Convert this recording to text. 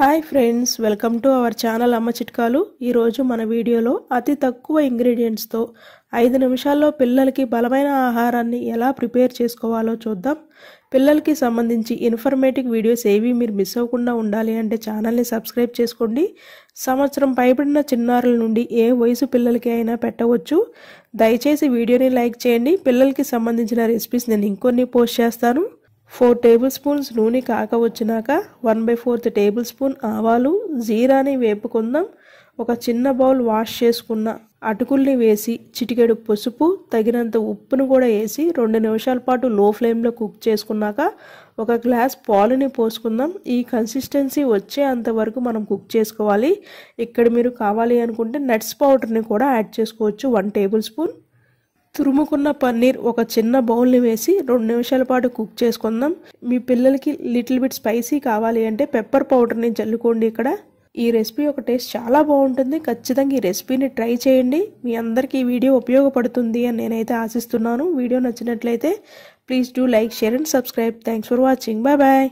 hi friends welcome to our channel అమ్మ చిట్కాలు ఈరోజు మన వీడియోలో అతి తక్కువ ఇంగ్రీడియంట్స్తో ఐదు నిమిషాల్లో పిల్లలకి బలమైన ఆహారాన్ని ఎలా ప్రిపేర్ చేసుకోవాలో చూద్దాం పిల్లలకి సంబంధించి ఇన్ఫర్మేటివ్ వీడియోస్ ఏవి మీరు మిస్ అవ్వకుండా ఉండాలి అంటే ఛానల్ని సబ్స్క్రైబ్ చేసుకోండి సంవత్సరం పైబడిన చిన్నారుల నుండి ఏ వయసు పిల్లలకి అయినా పెట్టవచ్చు దయచేసి వీడియోని లైక్ చేయండి పిల్లలకి సంబంధించిన రెసిపీస్ నేను ఇంకొన్ని పోస్ట్ చేస్తాను ఫోర్ టేబుల్ స్పూన్స్ నూనె కాక వచ్చినాక one by fourth table spoon ఆవాలు జీరాని వేపుకుందాం ఒక చిన్న బౌల్ వాష్ చేసుకున్న అటుకుల్ని వేసి చిటికెడు పసుపు తగినంత ఉప్పును కూడా వేసి రెండు నిమిషాల పాటు లో ఫ్లేమ్లో కుక్ చేసుకున్నాక ఒక గ్లాస్ పాలుని పోసుకుందాం ఈ కన్సిస్టెన్సీ వచ్చే అంతవరకు మనం కుక్ చేసుకోవాలి ఇక్కడ మీరు కావాలి అనుకుంటే నట్స్ పౌడర్ని కూడా యాడ్ చేసుకోవచ్చు వన్ టేబుల్ స్పూన్ తురుముకున్న పన్నీర్ ఒక చిన్న బౌల్ని వేసి రెండు నిమిషాల పాటు కుక్ చేసుకుందాం మీ పిల్లలకి లిటిల్ బిట్ స్పైసీ కావాలి అంటే పెప్పర్ పౌడర్ని చల్లుకోండి ఇక్కడ ఈ రెసిపీ ఒక టేస్ట్ చాలా బాగుంటుంది ఖచ్చితంగా ఈ రెసిపీని ట్రై చేయండి మీ అందరికీ ఈ వీడియో ఉపయోగపడుతుంది అని నేనైతే ఆశిస్తున్నాను వీడియో నచ్చినట్లయితే please do like share and subscribe thanks for watching bye bye